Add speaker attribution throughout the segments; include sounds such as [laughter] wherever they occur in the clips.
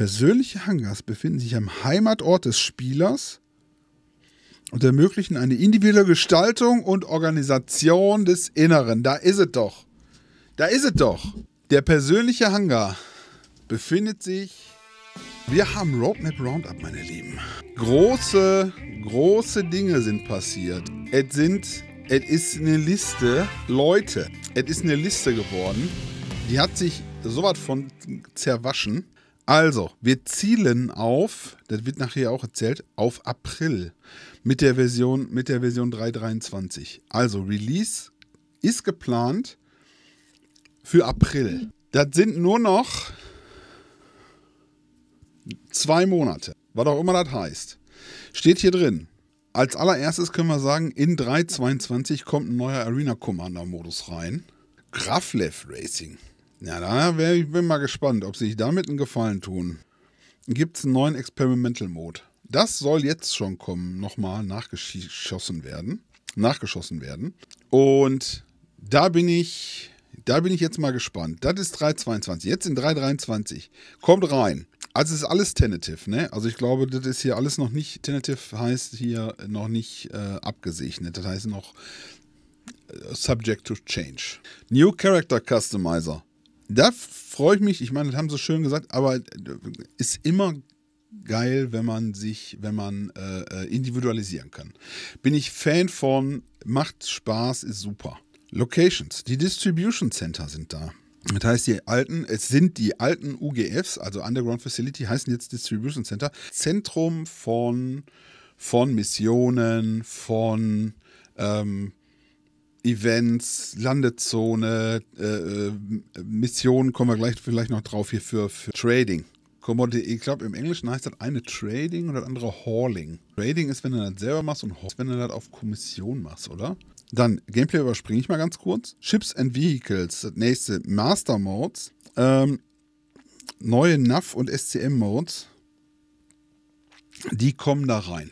Speaker 1: Persönliche Hangars befinden sich am Heimatort des Spielers und ermöglichen eine individuelle Gestaltung und Organisation des Inneren. Da ist es doch. Da ist es doch. Der persönliche Hangar befindet sich. Wir haben Roadmap Roundup, meine Lieben. Große, große Dinge sind passiert. Es sind, es ist eine Liste Leute. Es ist eine Liste geworden. Die hat sich sowas von zerwaschen. Also, wir zielen auf, das wird nachher auch erzählt, auf April mit der Version, mit der Version 3.23. Also, Release ist geplant für April. Das sind nur noch zwei Monate, was auch immer das heißt. Steht hier drin. Als allererstes können wir sagen, in 3.22 kommt ein neuer Arena Commander Modus rein. Graflev Racing. Ja, da wär, ich bin mal gespannt, ob sie sich damit einen Gefallen tun. Gibt es einen neuen Experimental Mode? Das soll jetzt schon kommen, nochmal nachgeschossen werden. Nachgeschossen werden. Und da bin ich, da bin ich jetzt mal gespannt. Das ist 3.22. Jetzt in 3.23. Kommt rein. Also es ist alles tentative, ne? Also ich glaube, das ist hier alles noch nicht, tentative heißt hier noch nicht äh, abgesegnet. Das heißt noch äh, subject to change. New Character Customizer da freue ich mich, ich meine, das haben sie schön gesagt, aber äh, ist immer geil, wenn man sich, wenn man äh, äh individualisieren kann. Bin ich Fan von, macht Spaß, ist super. Locations, die Distribution Center sind da. Das heißt, die alten, es sind die alten UGFs, also Underground Facility, heißen jetzt Distribution Center. Zentrum von, von Missionen, von ähm, Events, Landezone, äh, äh, Missionen, kommen wir gleich vielleicht noch drauf hier für, für Trading. Commodity, ich glaube im Englischen heißt das eine Trading und das andere Hauling. Trading ist, wenn du das selber machst und Hauling ist, wenn du das auf Kommission machst, oder? Dann Gameplay überspringe ich mal ganz kurz. Ships and Vehicles, das nächste Master Modes, ähm, neue NAV und SCM Modes, die kommen da rein.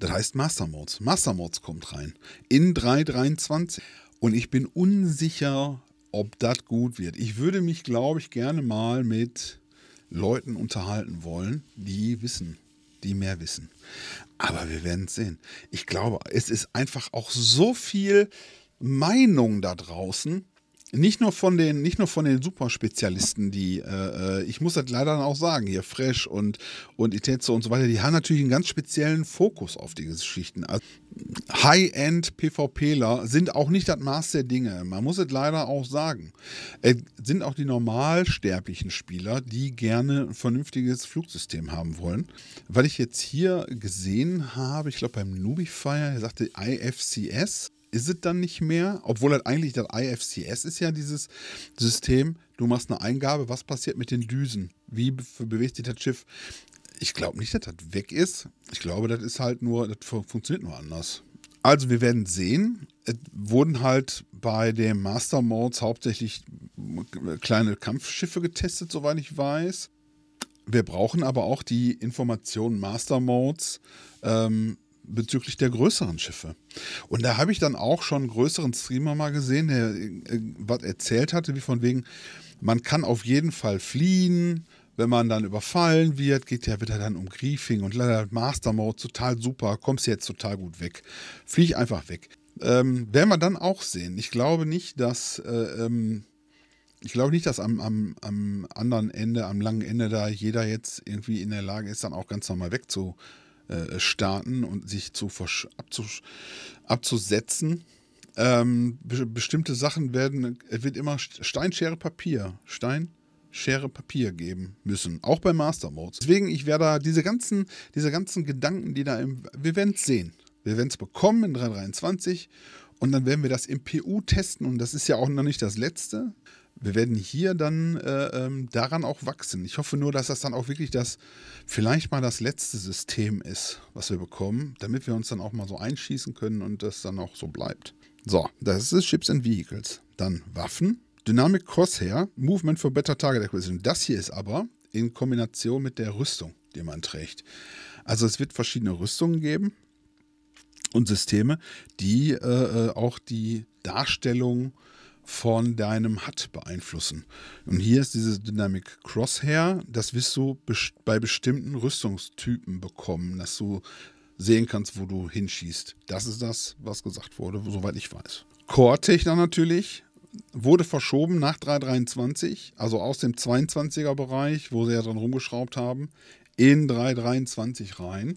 Speaker 1: Das heißt Master Modes. kommt rein. In 3.23. Und ich bin unsicher, ob das gut wird. Ich würde mich, glaube ich, gerne mal mit Leuten unterhalten wollen, die wissen, die mehr wissen. Aber wir werden es sehen. Ich glaube, es ist einfach auch so viel Meinung da draußen, nicht nur von den, nicht nur von den Superspezialisten, die, äh, äh ich muss das leider auch sagen, hier Fresh und, und Itezo und so weiter, die haben natürlich einen ganz speziellen Fokus auf die Geschichten. Also High-End-PvPler sind auch nicht das Maß der Dinge. Man muss es leider auch sagen. Es sind auch die normalsterblichen Spieler, die gerne ein vernünftiges Flugsystem haben wollen. Weil ich jetzt hier gesehen habe, ich glaube beim Nubifire, er sagte IFCS, ist es dann nicht mehr, obwohl halt eigentlich das IFCS ist ja dieses System, du machst eine Eingabe, was passiert mit den Düsen? Wie be bewegt sich das Schiff? Ich glaube nicht, dass das weg ist. Ich glaube, das ist halt nur, das funktioniert nur anders. Also wir werden sehen. Es wurden halt bei den Master Modes hauptsächlich kleine Kampfschiffe getestet, soweit ich weiß. Wir brauchen aber auch die Informationen Master Modes. Ähm, bezüglich der größeren Schiffe. Und da habe ich dann auch schon einen größeren Streamer mal gesehen, der äh, was erzählt hatte, wie von wegen, man kann auf jeden Fall fliehen, wenn man dann überfallen wird, geht ja wieder dann um Griefing und leider Master Mode, total super, kommst jetzt total gut weg. Flieg einfach weg. Ähm, werden wir dann auch sehen. Ich glaube nicht, dass äh, ähm, ich glaube nicht, dass am, am, am anderen Ende, am langen Ende da jeder jetzt irgendwie in der Lage ist, dann auch ganz normal wegzufliegen äh, starten und sich zu abzusetzen. Ähm, be bestimmte Sachen werden, es äh, wird immer Steinschere Papier, Steinschere Papier geben müssen. Auch bei Master Modes. Deswegen, ich werde da diese ganzen, diese ganzen Gedanken, die da im, wir werden es sehen. Wir werden es bekommen in 323 und dann werden wir das im PU testen und das ist ja auch noch nicht das letzte wir werden hier dann äh, ähm, daran auch wachsen. Ich hoffe nur, dass das dann auch wirklich das, vielleicht mal das letzte System ist, was wir bekommen, damit wir uns dann auch mal so einschießen können und das dann auch so bleibt. So, das ist Ships and Vehicles. Dann Waffen, Dynamic Crosshair, Movement for Better Target Acquisition. Das hier ist aber in Kombination mit der Rüstung, die man trägt. Also es wird verschiedene Rüstungen geben und Systeme, die äh, äh auch die Darstellung äh, von deinem HUD beeinflussen. Und hier ist dieses Dynamic Crosshair, das wirst du bei bestimmten Rüstungstypen bekommen, dass du sehen kannst, wo du hinschießt. Das ist das, was gesagt wurde, soweit ich weiß. Core-Techner natürlich wurde verschoben nach 323, also aus dem 22er Bereich, wo sie ja dran rumgeschraubt haben, in 323 rein.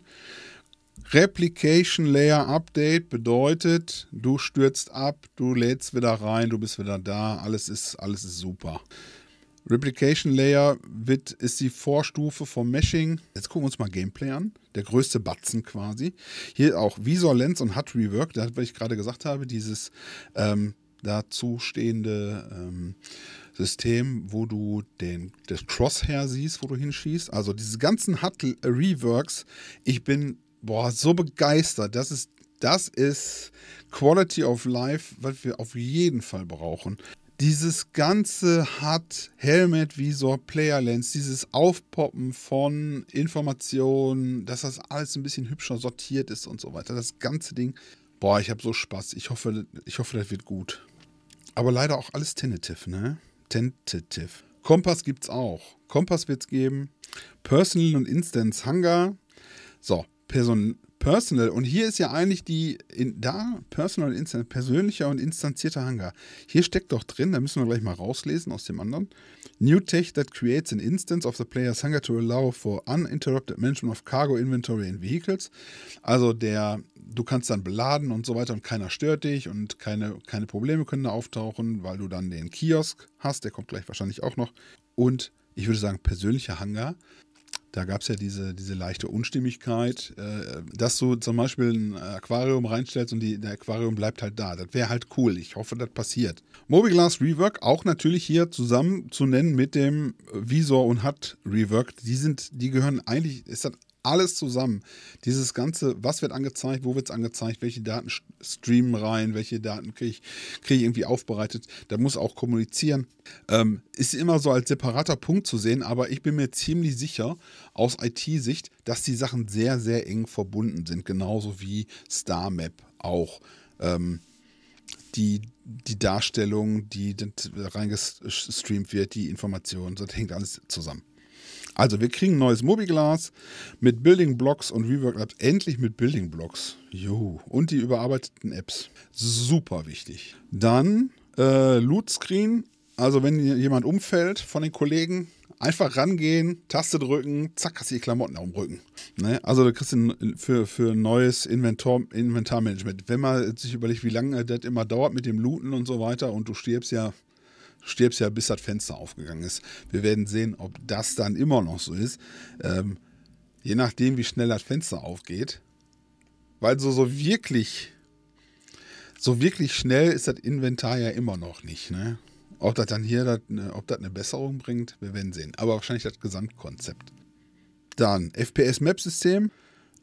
Speaker 1: Replication Layer Update bedeutet, du stürzt ab, du lädst wieder rein, du bist wieder da, alles ist, alles ist super. Replication Layer wird, ist die Vorstufe vom Meshing. Jetzt gucken wir uns mal Gameplay an. Der größte batzen quasi. Hier auch Visor Lens und HUD Rework, das, was ich gerade gesagt habe, dieses ähm, dazu stehende ähm, System, wo du den, das Crosshair siehst, wo du hinschießt. Also diese ganzen HUD Reworks, ich bin boah, so begeistert. Das ist, das ist Quality of Life, was wir auf jeden Fall brauchen. Dieses ganze hat Helmet, Visor, Player Lens, dieses Aufpoppen von Informationen, dass das alles ein bisschen hübscher sortiert ist und so weiter. Das ganze Ding. Boah, ich habe so Spaß. Ich hoffe, ich hoffe, das wird gut. Aber leider auch alles tentative, ne? Tentative. Kompass gibt's auch. Kompass wird's geben. Personal und Instance Hunger. So, Person, Personal. Und hier ist ja eigentlich die, in, da, Personal, instant, persönlicher und instanzierter Hangar. Hier steckt doch drin, da müssen wir gleich mal rauslesen aus dem anderen. New tech that creates an instance of the player's hangar to allow for uninterrupted management of cargo, inventory and vehicles. Also der, du kannst dann beladen und so weiter und keiner stört dich und keine, keine Probleme können da auftauchen, weil du dann den Kiosk hast, der kommt gleich wahrscheinlich auch noch. Und ich würde sagen, persönlicher Hangar da gab es ja diese, diese leichte Unstimmigkeit, äh, dass du zum Beispiel ein Aquarium reinstellst und die, der Aquarium bleibt halt da. Das wäre halt cool. Ich hoffe, das passiert. Mobiglass Rework auch natürlich hier zusammen zu nennen mit dem Visor und HUD Rework. Die sind, die gehören eigentlich, ist das alles zusammen. Dieses ganze, was wird angezeigt, wo wird es angezeigt, welche Daten streamen rein, welche Daten kriege ich, krieg ich irgendwie aufbereitet, da muss auch kommunizieren. Ähm, ist immer so als separater Punkt zu sehen, aber ich bin mir ziemlich sicher aus IT-Sicht, dass die Sachen sehr, sehr eng verbunden sind, genauso wie StarMap auch. Ähm, die, die Darstellung, die reingestreamt wird, die Informationen, das hängt alles zusammen. Also, wir kriegen ein neues Mobiglas mit Building Blocks und Rework Apps. Endlich mit Building Blocks. Juhu. Und die überarbeiteten Apps. Super wichtig. Dann äh, Loot Screen. Also, wenn jemand umfällt von den Kollegen, einfach rangehen, Taste drücken, zack, hast du die Klamotten auf dem Rücken. Ne? Also, da kriegst du für, für neues Inventor, Inventarmanagement. Wenn man sich überlegt, wie lange das immer dauert mit dem Looten und so weiter und du stirbst ja stirbst ja, bis das Fenster aufgegangen ist. Wir werden sehen, ob das dann immer noch so ist. Ähm, je nachdem, wie schnell das Fenster aufgeht. Weil so, so wirklich, so wirklich schnell ist das Inventar ja immer noch nicht. Ne? Ob das dann hier, dat, ne, ob das eine Besserung bringt, wir werden sehen. Aber wahrscheinlich das Gesamtkonzept. Dann FPS-Map-System,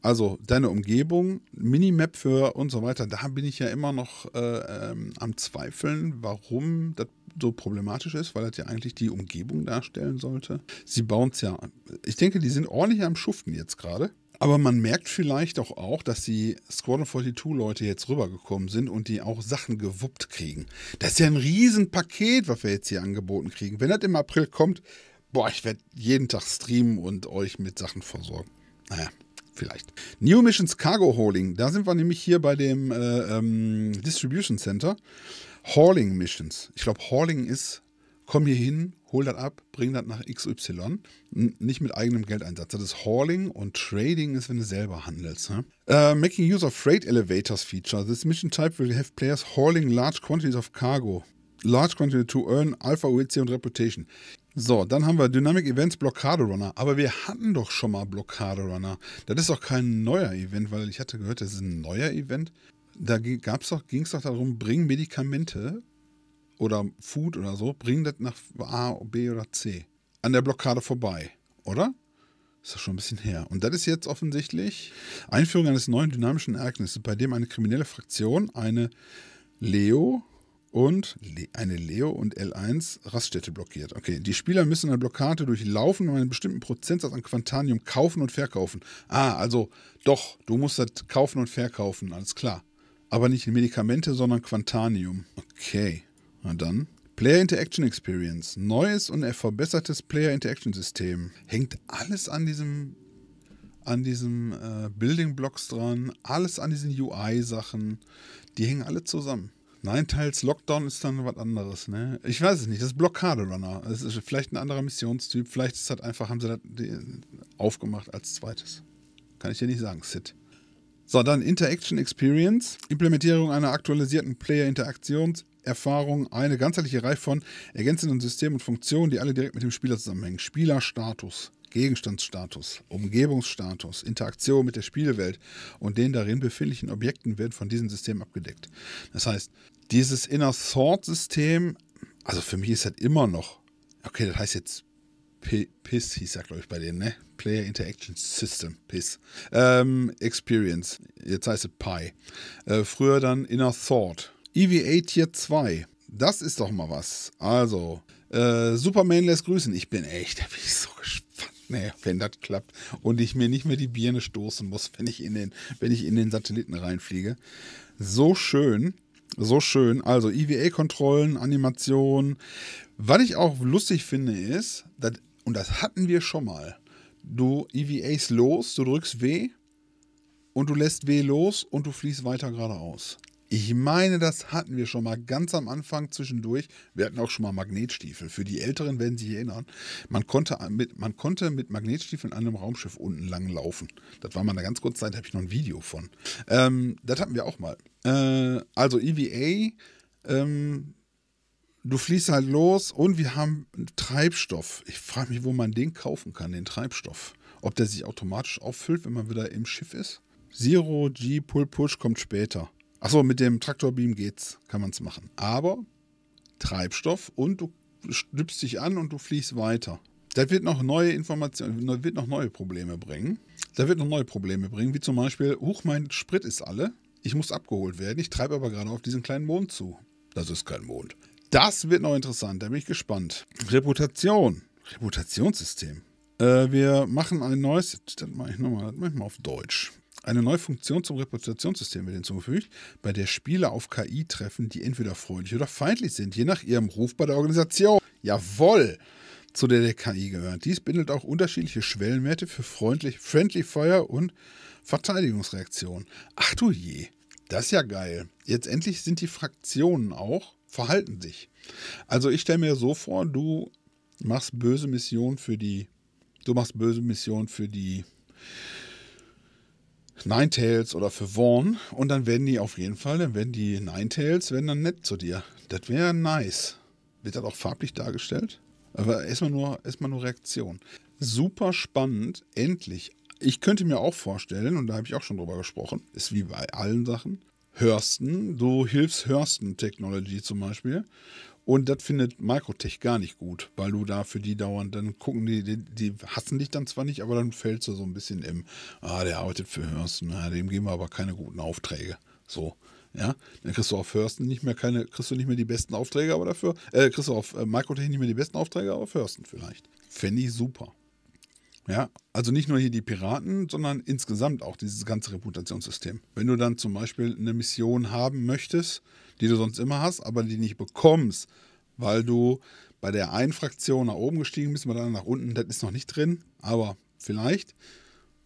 Speaker 1: also deine Umgebung, Minimap für und so weiter. Da bin ich ja immer noch äh, ähm, am Zweifeln, warum das so problematisch ist, weil das ja eigentlich die Umgebung darstellen sollte. Sie bauen es ja. Ich denke, die sind ordentlich am Schuften jetzt gerade. Aber man merkt vielleicht auch, auch dass die Squadron 42 Leute jetzt rübergekommen sind und die auch Sachen gewuppt kriegen. Das ist ja ein Riesenpaket, was wir jetzt hier angeboten kriegen. Wenn das im April kommt, boah, ich werde jeden Tag streamen und euch mit Sachen versorgen. Naja, vielleicht. New Missions Cargo Holding, da sind wir nämlich hier bei dem äh, ähm, Distribution Center. Hauling Missions. Ich glaube, Hauling ist, komm hier hin, hol das ab, bring das nach XY. Nicht mit eigenem Geldeinsatz. Das ist Hauling und Trading ist, wenn du selber handelst. Ne? Uh, making use of freight elevators feature. This mission type will have players hauling large quantities of cargo. Large quantity to earn Alpha, OEC und Reputation. So, dann haben wir Dynamic Events Blockade Runner. Aber wir hatten doch schon mal Blockade Runner. Das ist doch kein neuer Event, weil ich hatte gehört, das ist ein neuer Event da ging es doch, doch darum, bring Medikamente oder Food oder so, bring das nach A, B oder C. An der Blockade vorbei, oder? Ist doch schon ein bisschen her. Und das ist jetzt offensichtlich Einführung eines neuen dynamischen Ereignisses, bei dem eine kriminelle Fraktion eine Leo und eine Leo und L1 Raststätte blockiert. Okay, die Spieler müssen eine Blockade durchlaufen und einen bestimmten Prozentsatz an Quantanium kaufen und verkaufen. Ah, also doch, du musst das kaufen und verkaufen, alles klar. Aber nicht Medikamente, sondern Quantanium. Okay, na dann. Player Interaction Experience. Neues und verbessertes Player Interaction System. Hängt alles an diesem, an diesem äh, Building Blocks dran, alles an diesen UI-Sachen. Die hängen alle zusammen. Nein, teils Lockdown ist dann was anderes, ne? Ich weiß es nicht, das ist Blockade Runner. Das ist vielleicht ein anderer Missionstyp, vielleicht ist das einfach, haben sie das äh, aufgemacht als zweites. Kann ich dir nicht sagen, Sid. So, dann Interaction Experience, Implementierung einer aktualisierten player interaktionserfahrung eine ganzheitliche Reihe von ergänzenden Systemen und Funktionen, die alle direkt mit dem Spieler zusammenhängen. Spielerstatus, Gegenstandsstatus, Umgebungsstatus, Interaktion mit der Spielwelt und den darin befindlichen Objekten werden von diesem System abgedeckt. Das heißt, dieses Inner Thought System, also für mich ist halt immer noch, okay, das heißt jetzt P PIS hieß ja, glaube ich, bei denen, ne? Player Interaction System, PIS. Ähm, Experience, jetzt heißt es Pi. Äh, früher dann Inner Thought. EVA Tier 2, das ist doch mal was. Also, äh, Superman lässt grüßen. Ich bin echt, [laughs] da bin ich so gespannt. ne, wenn das klappt und ich mir nicht mehr die Birne stoßen muss, wenn ich in den, wenn ich in den Satelliten reinfliege. So schön, so schön. Also EVA-Kontrollen, Animationen. Was ich auch lustig finde, ist, dass und das hatten wir schon mal, du EVAs los, du drückst W und du lässt W los und du fließt weiter geradeaus. Ich meine, das hatten wir schon mal ganz am Anfang zwischendurch. Wir hatten auch schon mal Magnetstiefel. Für die Älteren werden sich erinnern. Man konnte mit, man konnte mit Magnetstiefeln an einem Raumschiff unten lang laufen. Das war mal eine ganz kurze Zeit, da habe ich noch ein Video von. Ähm, das hatten wir auch mal. Äh, also EVA, ähm, du fliegst halt los und wir haben Treibstoff. Ich frage mich, wo man den kaufen kann, den Treibstoff. Ob der sich automatisch auffüllt, wenn man wieder im Schiff ist? Zero G Pull Push kommt später. Achso, mit dem Traktorbeam geht's, kann man's machen. Aber Treibstoff und du stübst dich an und du fliegst weiter. Das wird noch neue Informationen, das wird noch neue Probleme bringen. Da wird noch neue Probleme bringen, wie zum Beispiel, huch, mein Sprit ist alle, ich muss abgeholt werden, ich treibe aber gerade auf diesen kleinen Mond zu. Das ist kein Mond. Das wird noch interessant, da bin ich gespannt. Reputation. Reputationssystem. Äh, wir machen ein neues, das mache ich nochmal, das auf Deutsch. Eine neue Funktion zum Reputationssystem wird hinzugefügt, bei der Spieler auf KI treffen, die entweder freundlich oder feindlich sind, je nach ihrem Ruf bei der Organisation. Jawoll! Zu der der KI gehört. Dies bindet auch unterschiedliche Schwellenwerte für freundlich, Friendly Fire und Verteidigungsreaktionen. Ach du je, das ist ja geil. Jetzt endlich sind die Fraktionen auch verhalten sich. Also ich stelle mir so vor, du machst böse Missionen für die, du machst böse Missionen für die Ninetales oder für Vaughn und dann werden die auf jeden Fall, dann werden die Ninetales werden dann nett zu dir. Das wäre nice. Wird das auch farblich dargestellt? Aber erstmal nur, erstmal nur Reaktion. Super spannend, endlich. Ich könnte mir auch vorstellen, und da habe ich auch schon drüber gesprochen, ist wie bei allen Sachen, Hörsten, du hilfst Hörsten Technology zum Beispiel. Und das findet Microtech gar nicht gut, weil du da für die dauernd, dann gucken die, die, die hassen dich dann zwar nicht, aber dann fällst du so ein bisschen im, ah, der arbeitet für Hörsten, ah, dem geben wir aber keine guten Aufträge. So. Ja, dann kriegst du auf Hörsten nicht mehr keine, kriegst du nicht mehr die besten Aufträge, aber dafür, äh, kriegst du auf äh, Microtech nicht mehr die besten Aufträge, aber auf Hörsten vielleicht. Fände ich super. Ja, also nicht nur hier die Piraten, sondern insgesamt auch dieses ganze Reputationssystem. Wenn du dann zum Beispiel eine Mission haben möchtest, die du sonst immer hast, aber die nicht bekommst, weil du bei der einen Fraktion nach oben gestiegen bist, bei der anderen nach unten, das ist noch nicht drin, aber vielleicht,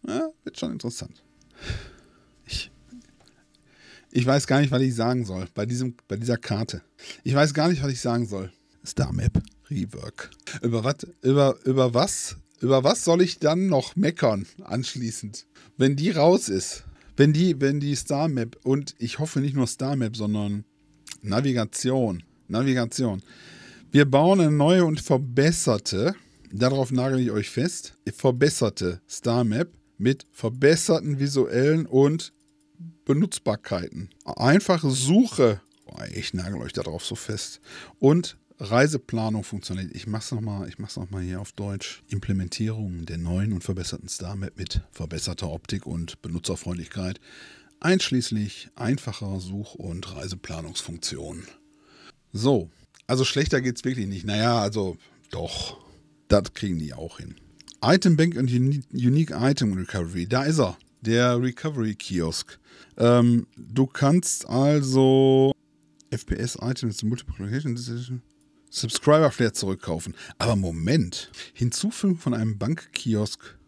Speaker 1: ja, wird schon interessant. Ich, ich weiß gar nicht, was ich sagen soll bei, diesem, bei dieser Karte. Ich weiß gar nicht, was ich sagen soll. Star Map Rework. Über, wat, über, über was über was soll ich dann noch meckern anschließend, wenn die raus ist? Wenn die, wenn die Star Map und ich hoffe nicht nur Star Map, sondern Navigation, Navigation. Wir bauen eine neue und verbesserte, darauf nagel ich euch fest, verbesserte Star Map mit verbesserten visuellen und Benutzbarkeiten. Einfache Suche, ich nagel euch darauf so fest, und Reiseplanung funktioniert. Ich mache es nochmal noch hier auf Deutsch. Implementierung der neuen und verbesserten StarMap mit verbesserter Optik und Benutzerfreundlichkeit, einschließlich einfacher Such- und Reiseplanungsfunktionen. So, also schlechter geht es wirklich nicht. Naja, also doch, das kriegen die auch hin. Item Bank und Unique Item Recovery, da ist er, der Recovery Kiosk. Ähm, du kannst also FPS-Items, Decision. Subscriber-Flair zurückkaufen. Aber Moment, Hinzufügen von einem Bankkiosk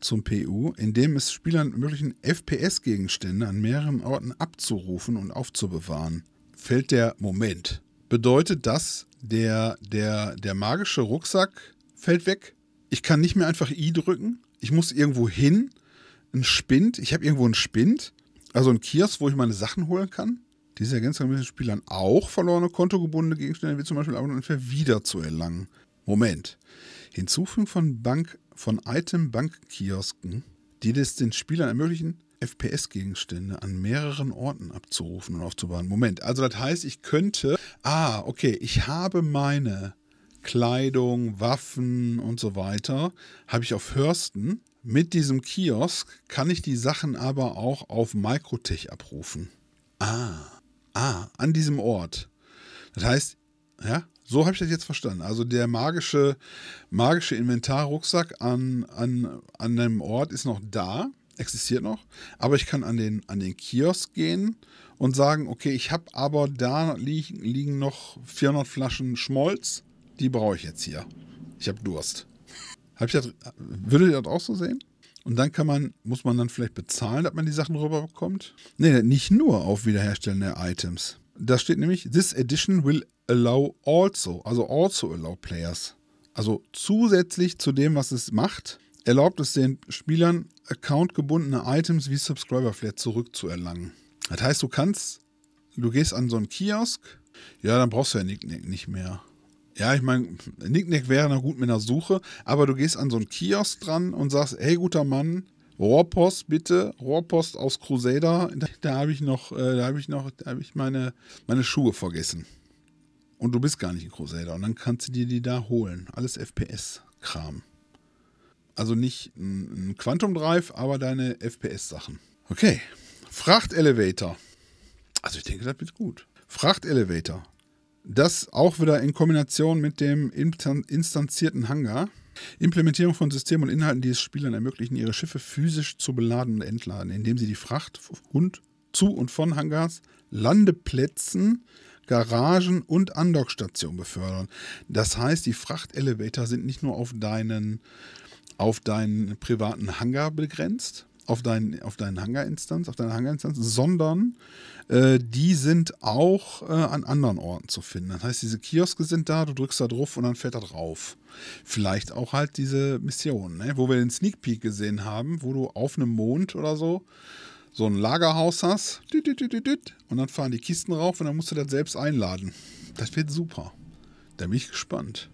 Speaker 1: zum PU, in dem es Spielern möglichen FPS-Gegenstände an mehreren Orten abzurufen und aufzubewahren. Fällt der Moment. Bedeutet das, der, der, der magische Rucksack fällt weg? Ich kann nicht mehr einfach I drücken. Ich muss irgendwo hin. Ein Spind. Ich habe irgendwo einen Spind. Also einen Kiosk, wo ich meine Sachen holen kann. Diese Ergänzung müssen Spielern auch verlorene kontogebundene Gegenstände wie zum Beispiel Abonnenten wieder zu erlangen. Moment. Hinzufügen von Bank von Item-Bank-Kiosken, die es den Spielern ermöglichen, FPS-Gegenstände an mehreren Orten abzurufen und aufzubauen. Moment, also das heißt, ich könnte. Ah, okay, ich habe meine Kleidung, Waffen und so weiter, habe ich auf Hörsten. Mit diesem Kiosk kann ich die Sachen aber auch auf Microtech abrufen. Ah. Ah, an diesem Ort. Das heißt, ja, so habe ich das jetzt verstanden. Also der magische, magische Inventarrucksack an, an, an einem Ort ist noch da, existiert noch, aber ich kann an den, an den Kiosk gehen und sagen, okay, ich habe aber da liegen, liegen noch 400 Flaschen Schmolz, die brauche ich jetzt hier. Ich habe Durst. Hab ich das, würdet ihr das auch so sehen? Und dann kann man, muss man dann vielleicht bezahlen, dass man die Sachen rüberbekommt? Nee, nicht nur auf wiederherstellende Items. Da steht nämlich, this edition will allow also, also also allow players. Also zusätzlich zu dem, was es macht, erlaubt es den Spielern, accountgebundene Items wie Subscriber Flair zurückzuerlangen. Das heißt, du kannst, du gehst an so einen Kiosk, ja, dann brauchst du ja Nicknack nicht mehr. Ja, ich meine, Nicknack wäre noch gut mit einer Suche, aber du gehst an so einen Kiosk dran und sagst, hey guter Mann, Rohrpost bitte, Rohrpost aus Crusader, da, da habe ich noch, äh, da habe ich noch, da habe ich meine, meine Schuhe vergessen. Und du bist gar nicht in Crusader und dann kannst du dir die da holen. Alles FPS-Kram. Also nicht ein Quantum Drive, aber deine FPS-Sachen. Okay, Frachtelevator. Also ich denke, das wird gut. Frachtelevator. Das auch wieder in Kombination mit dem instanzierten Hangar. Implementierung von Systemen und Inhalten, die es Spielern ermöglichen, ihre Schiffe physisch zu beladen und entladen, indem sie die Fracht und zu und von Hangars, Landeplätzen, Garagen und Andockstationen befördern. Das heißt, die Frachtelevator sind nicht nur auf deinen, auf deinen privaten Hangar begrenzt, auf, dein, auf deinen Hangar-Instanz, auf deine Hangar-Instanz, sondern äh, die sind auch äh, an anderen Orten zu finden. Das heißt, diese Kioske sind da, du drückst da drauf und dann fährt er drauf. Vielleicht auch halt diese Mission, ne? wo wir den Sneak Peek gesehen haben, wo du auf einem Mond oder so so ein Lagerhaus hast und dann fahren die Kisten rauf und dann musst du das selbst einladen. Das wird super. Da bin ich gespannt.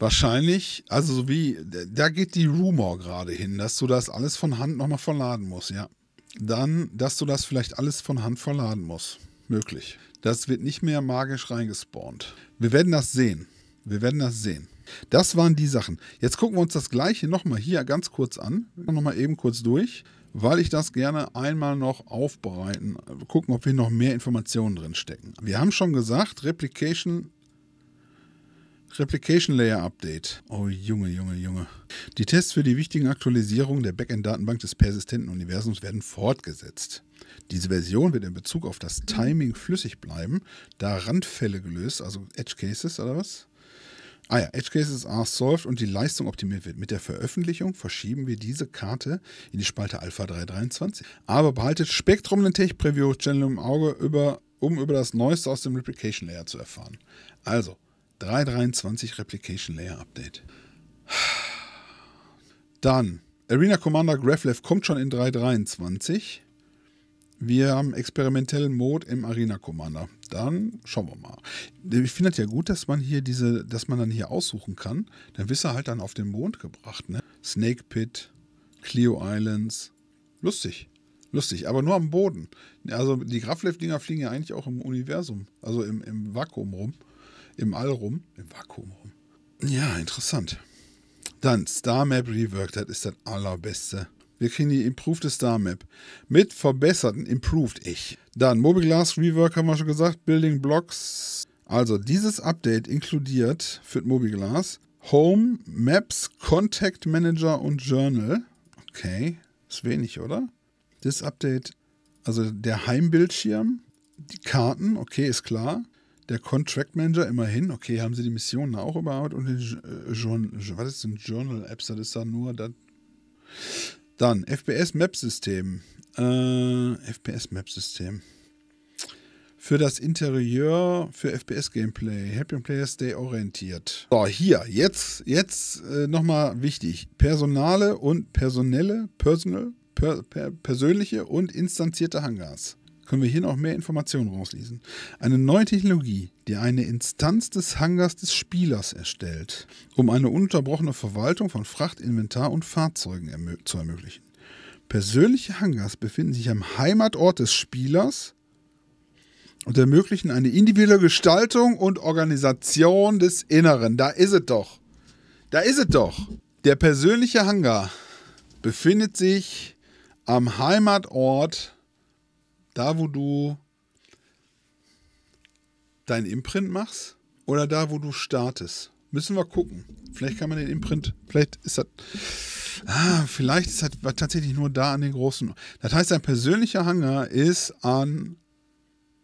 Speaker 1: Wahrscheinlich, also so wie, da geht die Rumor gerade hin, dass du das alles von Hand nochmal verladen musst, ja. Dann, dass du das vielleicht alles von Hand verladen musst. Möglich. Das wird nicht mehr magisch reingespawnt. Wir werden das sehen. Wir werden das sehen. Das waren die Sachen. Jetzt gucken wir uns das gleiche nochmal hier ganz kurz an. Nochmal eben kurz durch, weil ich das gerne einmal noch aufbereiten. Gucken, ob wir noch mehr Informationen drin stecken. Wir haben schon gesagt, Replication Replication Layer Update. Oh Junge, Junge, Junge. Die Tests für die wichtigen Aktualisierungen der Backend-Datenbank des persistenten Universums werden fortgesetzt. Diese Version wird in Bezug auf das Timing flüssig bleiben, da Randfälle gelöst, also Edge Cases oder was? Ah ja, Edge Cases are solved und die Leistung optimiert wird. Mit der Veröffentlichung verschieben wir diese Karte in die Spalte Alpha 323. Aber behaltet Spektrum den Tech Preview Channel im Auge über um über das Neueste aus dem Replication Layer zu erfahren. Also, 3.23 Replication Layer Update. Dann, Arena Commander Grevlev kommt schon in 3.23. Wir haben experimentellen Mode im Arena Commander. Dann schauen wir mal. Ich finde es ja gut, dass man hier diese, dass man dann hier aussuchen kann. Dann bist du halt dann auf den Mond gebracht. Ne? Snake Pit, Clio Islands. Lustig. Lustig, aber nur am Boden. Also die Graflev-Dinger fliegen ja eigentlich auch im Universum, also im, im Vakuum rum im All rum, im Vakuum rum. Ja, interessant. Dann Star Map Rework, das ist das allerbeste. Wir kriegen die Improved Star Map mit verbesserten Improved Ich. Dann Mobile Glass Rework haben wir schon gesagt, Building Blocks. Also dieses Update inkludiert für Mobile Glass Home, Maps, Contact Manager und Journal. Okay, ist wenig, oder? Das Update, also der Heimbildschirm, die Karten, okay, ist klar der Contract Manager immerhin, okay, haben sie die Missionen auch überhaupt und den äh, Journal, was ist denn Journal Apps, das ist da nur dann. Dann, FPS Map System. Äh, FPS Map System. Für das Interieur, für FPS Gameplay. Help your Player stay orientiert. So, hier, jetzt, jetzt äh, nochmal wichtig. Personale und personelle, personal, per, per, persönliche und instanzierte Hangars können wir hier noch mehr Informationen rauslesen. Eine neue Technologie, die eine Instanz des Hangars des Spielers erstellt, um eine ununterbrochene Verwaltung von Fracht, Inventar und Fahrzeugen ermö zu ermöglichen. Persönliche Hangars befinden sich am Heimatort des Spielers und ermöglichen eine individuelle Gestaltung und Organisation des Inneren. Da ist es doch. Da ist es doch. Der persönliche Hangar befindet sich am Heimatort des da, wo du dein Imprint machst oder da, wo du startest? Müssen wir gucken. Vielleicht kann man den Imprint, vielleicht ist das, ah, vielleicht ist das tatsächlich nur da an den großen. Das heißt, dein persönlicher Hanger ist an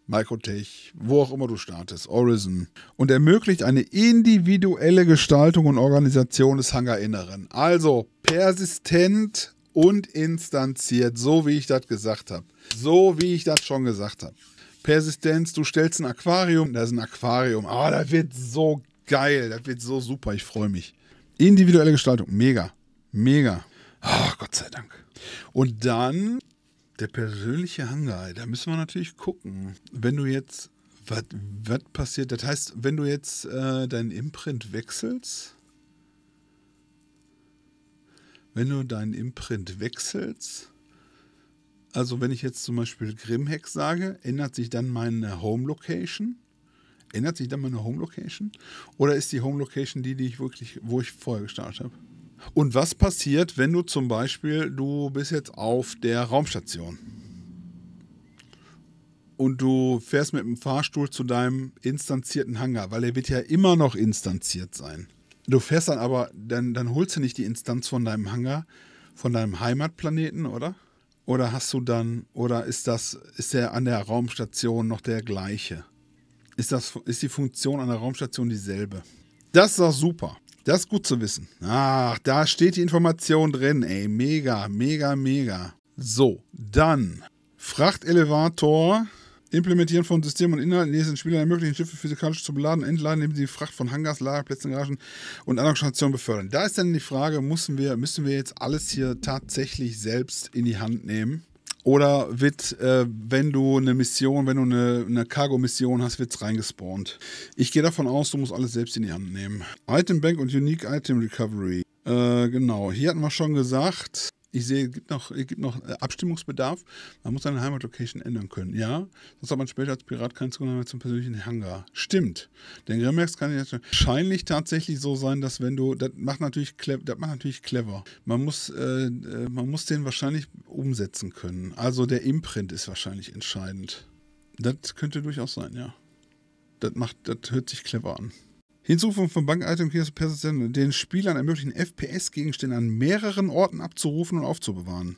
Speaker 1: Microtech, wo auch immer du startest, Horizon. und ermöglicht eine individuelle Gestaltung und Organisation des Hangerinneren. Also persistent und instanziert, so wie ich das gesagt habe. So wie ich das schon gesagt habe. Persistenz, du stellst ein Aquarium, da ist ein Aquarium. Ah, oh, das wird so geil, das wird so super, ich freue mich. Individuelle Gestaltung, mega, mega. Oh, Gott sei Dank. Und dann der persönliche Hangar, da müssen wir natürlich gucken. Wenn du jetzt, was passiert, das heißt, wenn du jetzt äh, deinen Imprint wechselst, wenn du deinen Imprint wechselst, also wenn ich jetzt zum Beispiel Grimhack sage, ändert sich dann meine Home Location? Ändert sich dann meine Home Location? Oder ist die Home Location die, die ich wirklich, wo ich vorher gestartet habe? Und was passiert, wenn du zum Beispiel, du bist jetzt auf der Raumstation und du fährst mit dem Fahrstuhl zu deinem instanzierten Hangar, weil er wird ja immer noch instanziert sein. Du fährst dann aber, dann, dann holst du nicht die Instanz von deinem Hangar, von deinem Heimatplaneten, oder? Oder hast du dann, oder ist das, ist der an der Raumstation noch der gleiche? Ist, das, ist die Funktion an der Raumstation dieselbe? Das ist auch super. Das ist gut zu wissen. Ach, da steht die Information drin, ey. Mega, mega, mega. So, dann Frachtelevator Implementieren von Systemen und Inhalten, die es den Spielern ermöglichen, Schiffe physikalisch zu beladen, entladen, indem sie die Fracht von Hangars, Lagerplätzen, Garagen und anderen Stationen befördern. Da ist dann die Frage, müssen wir, müssen wir jetzt alles hier tatsächlich selbst in die Hand nehmen? Oder wird, äh, wenn du eine Mission, wenn du eine, eine Cargo-Mission hast, wird es reingespawnt. Ich gehe davon aus, du musst alles selbst in die Hand nehmen. Item Bank und Unique Item Recovery. Äh, genau, hier hatten wir schon gesagt, ich sehe, es gibt noch, es gibt noch äh, Abstimmungsbedarf. Man muss seine Heimatlocation ändern können. Ja, sonst hat man später als Pirat keinen Zugang mehr zum persönlichen Hangar. Stimmt. Denn Remex kann jetzt wahrscheinlich tatsächlich so sein, dass wenn du, das macht natürlich, das macht natürlich clever. Man muss, äh, äh, man muss den wahrscheinlich umsetzen können. Also der Imprint ist wahrscheinlich entscheidend. Das könnte durchaus sein, ja. Das macht, das hört sich clever an. Hinzufügen von Bank-Item Persistenten, den Spielern ermöglichen, FPS-Gegenstände an mehreren Orten abzurufen und aufzubewahren.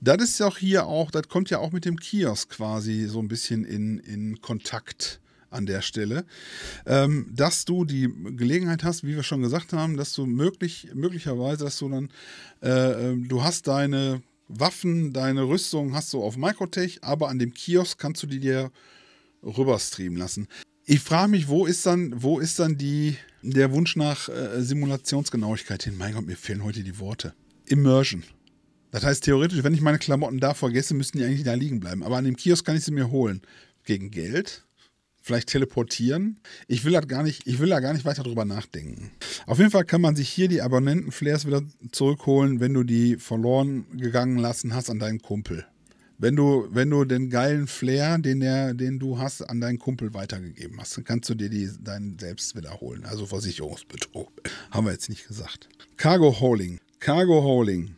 Speaker 1: Das ist ja auch hier auch, das kommt ja auch mit dem Kiosk quasi so ein bisschen in, in Kontakt an der Stelle, ähm, dass du die Gelegenheit hast, wie wir schon gesagt haben, dass du möglich, möglicherweise, dass du dann, äh, ähm, du hast deine Waffen, deine Rüstung hast du auf Microtech, aber an dem Kiosk kannst du die dir rüber streamen lassen. Ich frage mich, wo ist dann, wo ist dann die, der Wunsch nach äh, Simulationsgenauigkeit hin? Mein Gott, mir fehlen heute die Worte. Immersion. Das heißt theoretisch, wenn ich meine Klamotten da vergesse, müssten die eigentlich da liegen bleiben. Aber an dem Kiosk kann ich sie mir holen. Gegen Geld? Vielleicht teleportieren? Ich will, das halt gar nicht, ich will da gar nicht weiter drüber nachdenken. Auf jeden Fall kann man sich hier die Abonnentenflares wieder zurückholen, wenn du die verloren gegangen lassen hast an deinen Kumpel wenn du, wenn du den geilen Flair, den, der, den du hast, an deinen Kumpel weitergegeben hast, dann kannst du dir die, deinen selbst wiederholen. Also Versicherungsbetrug. [laughs] Haben wir jetzt nicht gesagt. Cargo Holding. Cargo Holding.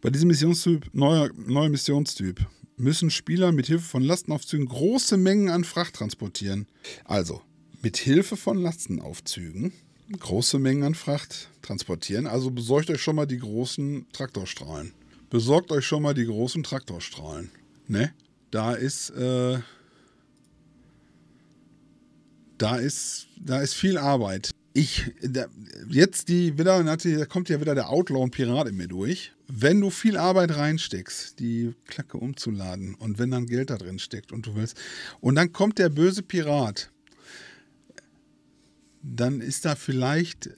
Speaker 1: Bei diesem Missionstyp, neuer, neuer Missionstyp, müssen Spieler mit Hilfe von Lastenaufzügen große Mengen an Fracht transportieren. Also, mit Hilfe von Lastenaufzügen große Mengen an Fracht transportieren. Also besorgt euch schon mal die großen Traktorstrahlen. Besorgt euch schon mal die großen Traktorstrahlen. Ne? Da ist. Äh, da ist, da ist viel Arbeit. Ich, da, jetzt die wieder, da kommt ja wieder der Outlaw und Pirat in mir durch. Wenn du viel Arbeit reinsteckst, die Klacke umzuladen und wenn dann Geld da drin steckt und du willst, und dann kommt der böse Pirat, dann ist da vielleicht äh,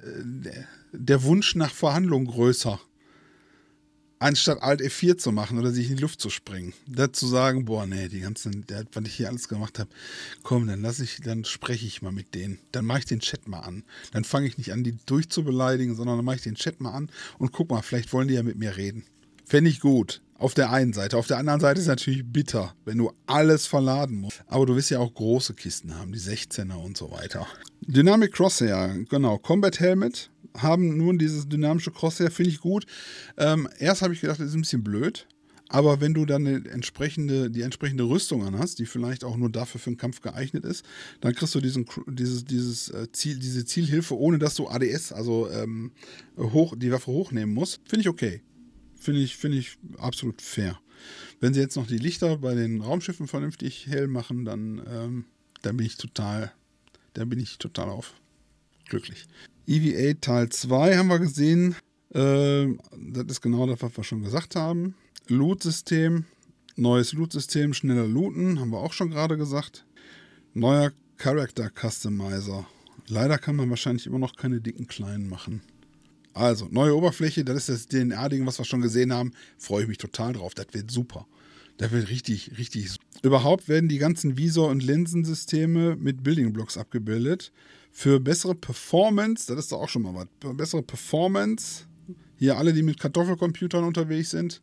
Speaker 1: der Wunsch nach Verhandlung größer anstatt Alt F4 e zu machen oder sich in die Luft zu springen. Dazu sagen, boah, nee, die ganzen, was ich hier alles gemacht habe, komm, dann lasse ich, dann spreche ich mal mit denen. Dann mache ich den Chat mal an. Dann fange ich nicht an, die durchzubeleidigen, sondern dann mache ich den Chat mal an und guck mal, vielleicht wollen die ja mit mir reden. Fände ich gut. Auf der einen Seite. Auf der anderen Seite ist es natürlich bitter, wenn du alles verladen musst. Aber du wirst ja auch große Kisten haben, die 16er und so weiter. Dynamic Crosshair, genau. Combat Helmet, haben nun dieses dynamische Crosshair, finde ich gut. Ähm, erst habe ich gedacht, das ist ein bisschen blöd. Aber wenn du dann eine entsprechende, die entsprechende Rüstung an hast, die vielleicht auch nur dafür für den Kampf geeignet ist, dann kriegst du diesen, dieses, dieses äh, Ziel, diese Zielhilfe, ohne dass du ADS, also ähm, hoch, die Waffe hochnehmen musst. Finde ich okay. Finde ich, finde ich absolut fair. Wenn sie jetzt noch die Lichter bei den Raumschiffen vernünftig hell machen, dann, ähm, dann bin ich total, dann bin ich total auf. Glücklich. EVA Teil 2 haben wir gesehen. Ähm, das ist genau das, was wir schon gesagt haben. Loot-System, neues Loot-System, schneller looten, haben wir auch schon gerade gesagt. Neuer Character Customizer. Leider kann man wahrscheinlich immer noch keine dicken kleinen machen. Also, neue Oberfläche, das ist das DNA-Ding, was wir schon gesehen haben. Freue ich mich total drauf. Das wird super. Da wird richtig, richtig. Überhaupt werden die ganzen Visor- und Linsensysteme mit Building Blocks abgebildet. Für bessere Performance, das ist doch auch schon mal was. Für bessere Performance, hier alle, die mit Kartoffelcomputern unterwegs sind.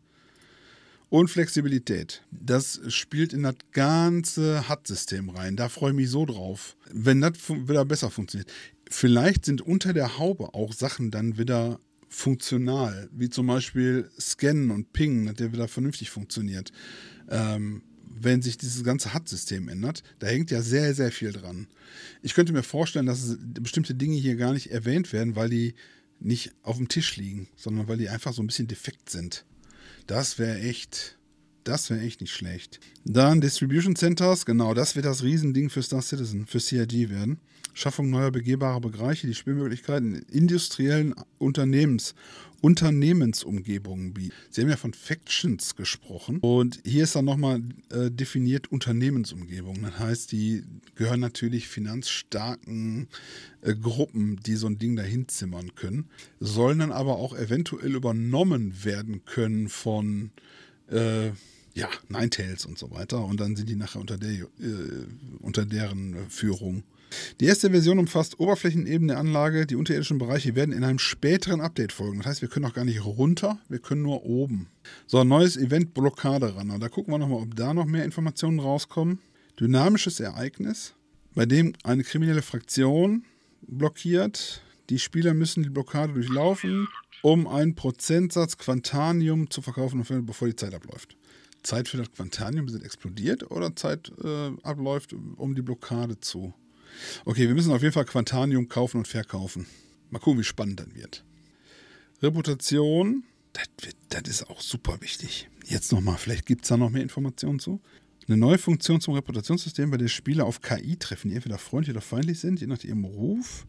Speaker 1: Und Flexibilität. Das spielt in das ganze HUD-System rein. Da freue ich mich so drauf. Wenn das wieder besser funktioniert. Vielleicht sind unter der Haube auch Sachen dann wieder funktional, wie zum Beispiel Scannen und Pingen, dass der wieder vernünftig funktioniert. Ähm, wenn sich dieses ganze HUD-System ändert, da hängt ja sehr, sehr viel dran. Ich könnte mir vorstellen, dass bestimmte Dinge hier gar nicht erwähnt werden, weil die nicht auf dem Tisch liegen, sondern weil die einfach so ein bisschen defekt sind. Das wäre echt das wäre echt nicht schlecht. Dann Distribution Centers, genau, das wird das Riesending für Star Citizen, für CID werden. Schaffung neuer begehbarer Bereiche, die Spielmöglichkeiten in industriellen Unternehmens, Unternehmensumgebungen bieten. Sie haben ja von Factions gesprochen und hier ist dann nochmal äh, definiert Unternehmensumgebung. Das heißt, die gehören natürlich finanzstarken äh, Gruppen, die so ein Ding dahin zimmern können, sollen dann aber auch eventuell übernommen werden können von äh, ja, Ninetales und so weiter. Und dann sind die nachher unter, der, äh, unter deren Führung. Die erste Version umfasst Oberflächenebene Anlage. Die unterirdischen Bereiche werden in einem späteren Update folgen. Das heißt, wir können auch gar nicht runter, wir können nur oben. So, neues Event Blockade ran. Da gucken wir nochmal, ob da noch mehr Informationen rauskommen. Dynamisches Ereignis, bei dem eine kriminelle Fraktion blockiert. Die Spieler müssen die Blockade durchlaufen, um einen Prozentsatz Quantanium zu verkaufen, bevor die Zeit abläuft. Zeit für das Quantanium sind explodiert oder Zeit äh, abläuft um die Blockade zu. Okay, wir müssen auf jeden Fall Quantanium kaufen und verkaufen. Mal gucken, wie spannend dann wird. Reputation, das, wird, das ist auch super wichtig. Jetzt nochmal, vielleicht gibt es da noch mehr Informationen zu. Eine neue Funktion zum Reputationssystem, bei der Spieler auf KI treffen, die entweder freundlich oder feindlich sind, je nach ihrem Ruf.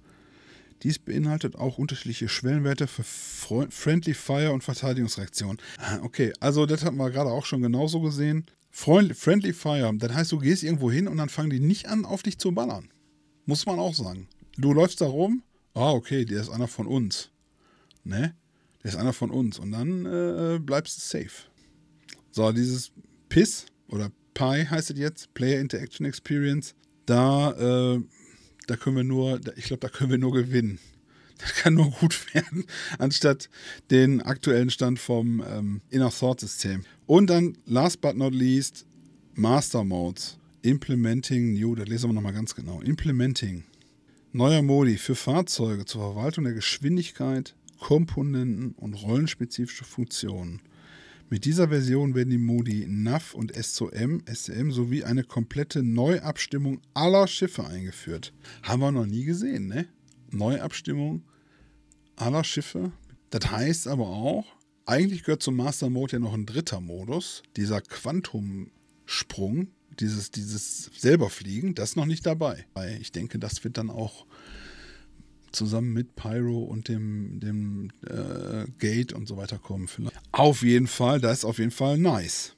Speaker 1: Dies beinhaltet auch unterschiedliche Schwellenwerte für Friendly Fire und Verteidigungsreaktion. Ah, okay, also das hatten wir gerade auch schon genauso gesehen. Friendly Fire, das heißt, du gehst irgendwo hin und dann fangen die nicht an, auf dich zu ballern. Muss man auch sagen. Du läufst da rum, ah, okay, der ist einer von uns. Ne? Der ist einer von uns. Und dann äh, bleibst du safe. So, dieses PIS oder PI heißt es jetzt, Player Interaction Experience, da äh, da können wir nur, ich glaube, da können wir nur gewinnen. [laughs] Das kann nur gut werden, [laughs] anstatt den aktuellen Stand vom ähm, Inner Thought System. Und dann, last but not least, Master Modes. Implementing New, das lesen wir nochmal ganz genau. Implementing. Neuer Modi für Fahrzeuge zur Verwaltung der Geschwindigkeit, Komponenten und rollenspezifische Funktionen. Mit dieser Version werden die Modi NAV und SOM, SCM e sowie eine komplette Neuabstimmung aller Schiffe eingeführt. Haben wir noch nie gesehen, ne? Neuabstimmung aller Schiffe. Das heißt aber auch, eigentlich gehört zum Master Mode ja noch ein dritter Modus, dieser Quantumsprung, dieses, dieses selber fliegen, das ist noch nicht dabei. Weil Ich denke, das wird dann auch zusammen mit Pyro und dem, dem äh, Gate und so weiter kommen. Vielleicht. Auf jeden Fall, das ist auf jeden Fall nice.